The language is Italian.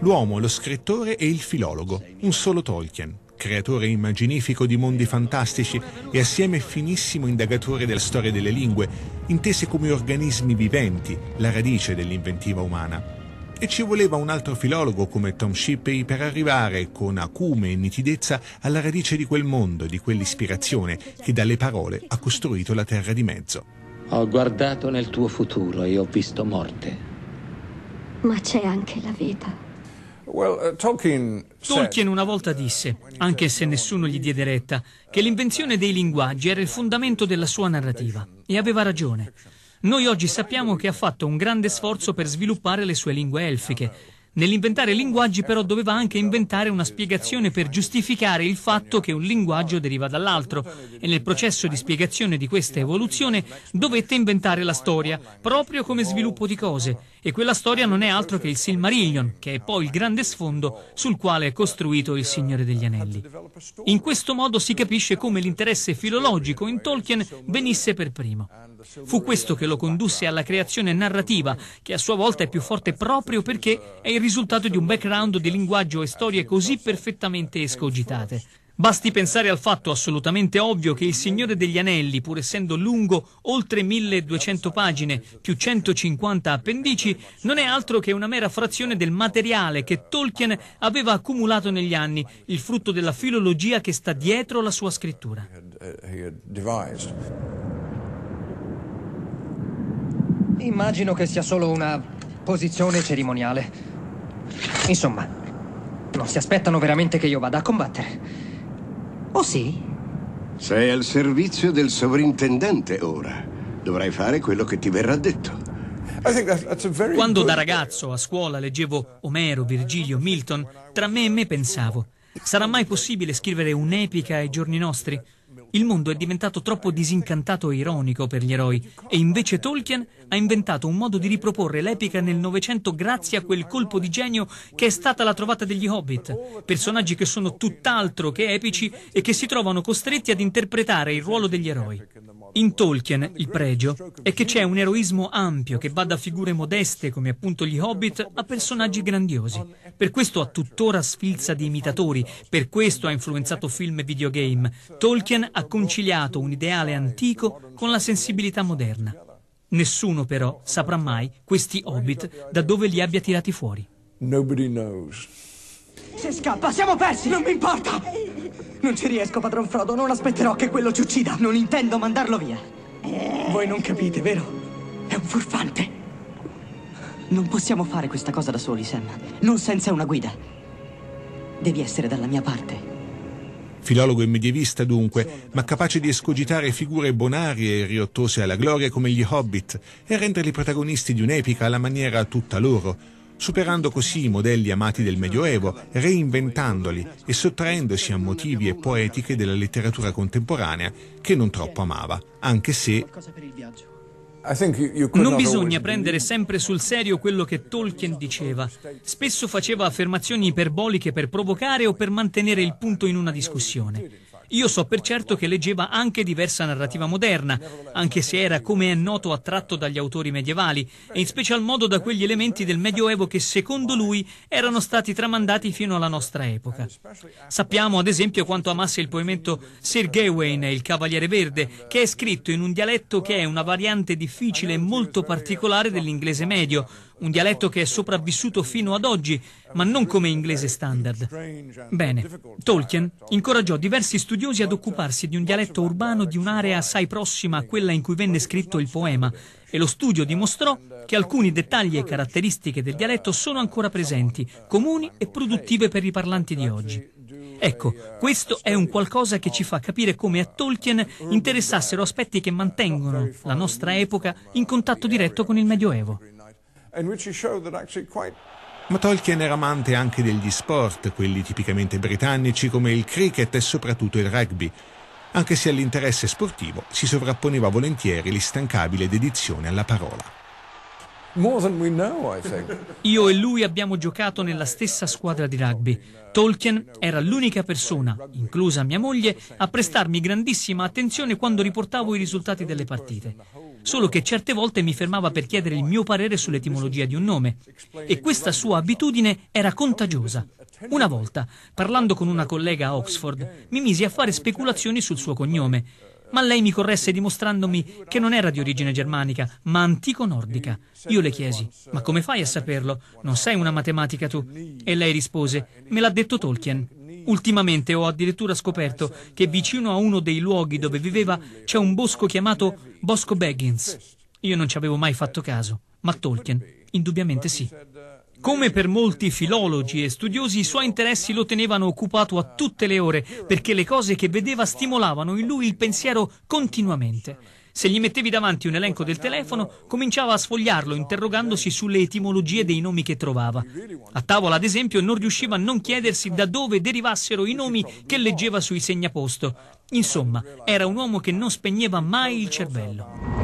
L'uomo, lo scrittore e il filologo, un solo Tolkien, creatore immaginifico di mondi fantastici e assieme finissimo indagatore della storia delle lingue, intese come organismi viventi, la radice dell'inventiva umana. E ci voleva un altro filologo come Tom Shippey per arrivare con acume e nitidezza alla radice di quel mondo, di quell'ispirazione che dalle parole ha costruito la terra di mezzo. Ho guardato nel tuo futuro e ho visto morte. Ma c'è anche la vita. Uh, Tolkien una volta disse, anche se nessuno gli diede retta, che l'invenzione dei linguaggi era il fondamento della sua narrativa e aveva ragione. Noi oggi sappiamo che ha fatto un grande sforzo per sviluppare le sue lingue elfiche, Nell'inventare linguaggi però doveva anche inventare una spiegazione per giustificare il fatto che un linguaggio deriva dall'altro e nel processo di spiegazione di questa evoluzione dovette inventare la storia, proprio come sviluppo di cose, e quella storia non è altro che il Silmarillion, che è poi il grande sfondo sul quale è costruito il Signore degli Anelli. In questo modo si capisce come l'interesse filologico in Tolkien venisse per primo. Fu questo che lo condusse alla creazione narrativa, che a sua volta è più forte proprio perché è il risultato di un background di linguaggio e storie così perfettamente escogitate. Basti pensare al fatto assolutamente ovvio che Il Signore degli Anelli, pur essendo lungo oltre 1200 pagine più 150 appendici, non è altro che una mera frazione del materiale che Tolkien aveva accumulato negli anni, il frutto della filologia che sta dietro la sua scrittura. Eh, Immagino che sia solo una posizione cerimoniale. Insomma, non si aspettano veramente che io vada a combattere. O oh, sì? Sei al servizio del sovrintendente ora. Dovrai fare quello che ti verrà detto. Quando da ragazzo a scuola leggevo Omero, Virgilio, Milton, tra me e me pensavo, sarà mai possibile scrivere un'epica ai giorni nostri? Il mondo è diventato troppo disincantato e ironico per gli eroi e invece Tolkien ha inventato un modo di riproporre l'epica nel Novecento grazie a quel colpo di genio che è stata la trovata degli Hobbit, personaggi che sono tutt'altro che epici e che si trovano costretti ad interpretare il ruolo degli eroi. In Tolkien il pregio è che c'è un eroismo ampio che va da figure modeste come appunto gli hobbit a personaggi grandiosi. Per questo ha tuttora sfilza di imitatori, per questo ha influenzato film e videogame. Tolkien ha conciliato un ideale antico con la sensibilità moderna. Nessuno però saprà mai questi hobbit da dove li abbia tirati fuori. Nobody knows. Se scappa, siamo persi! Non mi importa! Non ci riesco, padron Frodo. Non aspetterò che quello ci uccida. Non intendo mandarlo via. Voi non capite, vero? È un furfante. Non possiamo fare questa cosa da soli, Sam. Non senza una guida. Devi essere dalla mia parte. Filologo e medievista dunque, ma capace di escogitare figure bonarie e riottose alla gloria come gli hobbit e renderli protagonisti di un'epica alla maniera tutta loro, superando così i modelli amati del Medioevo, reinventandoli e sottraendosi a motivi e poetiche della letteratura contemporanea che non troppo amava, anche se... Non bisogna prendere sempre sul serio quello che Tolkien diceva. Spesso faceva affermazioni iperboliche per provocare o per mantenere il punto in una discussione. Io so per certo che leggeva anche diversa narrativa moderna, anche se era, come è noto, attratto dagli autori medievali e in special modo da quegli elementi del Medioevo che, secondo lui, erano stati tramandati fino alla nostra epoca. Sappiamo, ad esempio, quanto amasse il poemetto Sir Gawain e il Cavaliere Verde, che è scritto in un dialetto che è una variante difficile e molto particolare dell'inglese medio, un dialetto che è sopravvissuto fino ad oggi, ma non come inglese standard. Bene, Tolkien incoraggiò diversi studiosi ad occuparsi di un dialetto urbano di un'area assai prossima a quella in cui venne scritto il poema e lo studio dimostrò che alcuni dettagli e caratteristiche del dialetto sono ancora presenti, comuni e produttive per i parlanti di oggi. Ecco, questo è un qualcosa che ci fa capire come a Tolkien interessassero aspetti che mantengono la nostra epoca in contatto diretto con il Medioevo. Ma Tolkien era amante anche degli sport, quelli tipicamente britannici come il cricket e soprattutto il rugby, anche se all'interesse sportivo si sovrapponeva volentieri l'instancabile dedizione alla parola. Io e lui abbiamo giocato nella stessa squadra di rugby. Tolkien era l'unica persona, inclusa mia moglie, a prestarmi grandissima attenzione quando riportavo i risultati delle partite. Solo che certe volte mi fermava per chiedere il mio parere sull'etimologia di un nome. E questa sua abitudine era contagiosa. Una volta, parlando con una collega a Oxford, mi misi a fare speculazioni sul suo cognome ma lei mi corresse dimostrandomi che non era di origine germanica, ma antico-nordica. Io le chiesi, ma come fai a saperlo? Non sei una matematica tu? E lei rispose, me l'ha detto Tolkien. Ultimamente ho addirittura scoperto che vicino a uno dei luoghi dove viveva c'è un bosco chiamato Bosco Baggins. Io non ci avevo mai fatto caso, ma Tolkien indubbiamente sì. Come per molti filologi e studiosi, i suoi interessi lo tenevano occupato a tutte le ore, perché le cose che vedeva stimolavano in lui il pensiero continuamente. Se gli mettevi davanti un elenco del telefono, cominciava a sfogliarlo, interrogandosi sulle etimologie dei nomi che trovava. A tavola, ad esempio, non riusciva a non chiedersi da dove derivassero i nomi che leggeva sui segnaposto. Insomma, era un uomo che non spegneva mai il cervello.